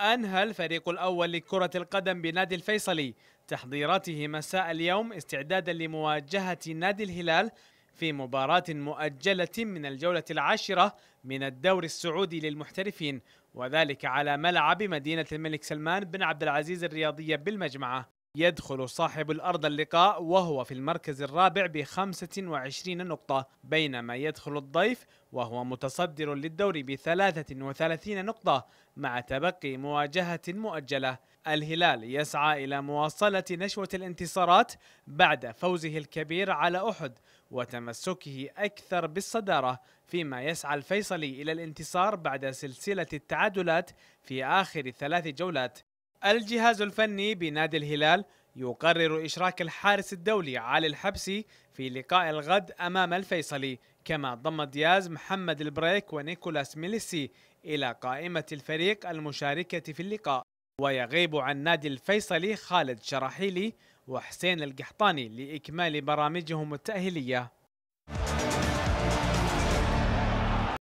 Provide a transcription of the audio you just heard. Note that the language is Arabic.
أنهى الفريق الأول لكرة القدم بنادي الفيصلي تحضيراته مساء اليوم استعدادا لمواجهة نادي الهلال في مباراة مؤجلة من الجولة العاشرة من الدور السعودي للمحترفين وذلك على ملعب مدينة الملك سلمان بن عبد العزيز الرياضية بالمجمعة يدخل صاحب الأرض اللقاء وهو في المركز الرابع ب 25 نقطة بينما يدخل الضيف وهو متصدر للدوري ب 33 نقطة مع تبقي مواجهة مؤجلة الهلال يسعى إلى مواصلة نشوة الانتصارات بعد فوزه الكبير على أحد وتمسكه أكثر بالصدارة فيما يسعى الفيصلي إلى الانتصار بعد سلسلة التعادلات في آخر ثلاث جولات الجهاز الفني بنادي الهلال يقرر إشراك الحارس الدولي علي الحبسي في لقاء الغد أمام الفيصلي كما ضم دياز محمد البريك ونيكولاس ميليسي إلى قائمة الفريق المشاركة في اللقاء ويغيب عن نادي الفيصلي خالد شراحيلي وحسين القحطاني لإكمال برامجهم التأهيلية